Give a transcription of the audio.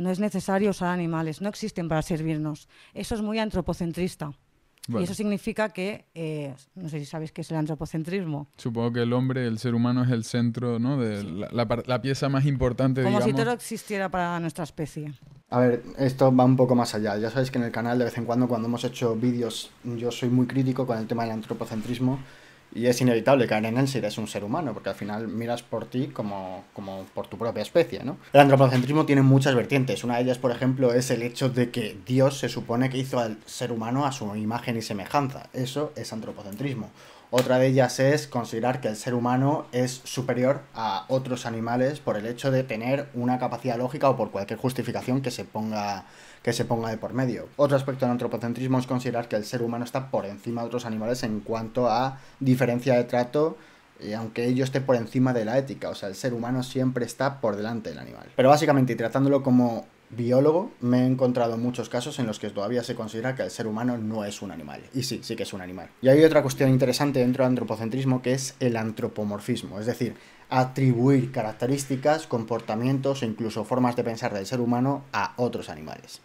No es necesario usar animales, no existen para servirnos. Eso es muy antropocentrista. Y eso significa que, eh, no sé si sabéis qué es el antropocentrismo. Supongo que el hombre, el ser humano, es el centro, ¿no? De la, pieza más importante, Como si todo existiera para nuestra especie. A ver, esto va un poco más allá. Ya sabéis que en el canal, de vez en cuando, cuando hemos hecho vídeos, yo soy muy crítico con el tema del antropocentrismo y es inevitable que en él eres un ser humano, porque al final miras por ti como, como por tu propia especie, ¿no? El antropocentrismo tiene muchas vertientes. Una de ellas, por ejemplo, es el hecho de que Dios se supone que hizo al ser humano a su imagen y semejanza. Eso es antropocentrismo. Otra de ellas es considerar que el ser humano es superior a otros animales por el hecho de tener una capacidad lógica o por cualquier justificación que se ponga que se ponga de por medio. Otro aspecto del antropocentrismo es considerar que el ser humano está por encima de otros animales en cuanto a diferencia de trato y aunque ello esté por encima de la ética, o sea, el ser humano siempre está por delante del animal. Pero básicamente, y tratándolo como biólogo, me he encontrado muchos casos en los que todavía se considera que el ser humano no es un animal. Y sí, sí que es un animal. Y hay otra cuestión interesante dentro del antropocentrismo que es el antropomorfismo, es decir, atribuir características, comportamientos e incluso formas de pensar del ser humano a otros animales.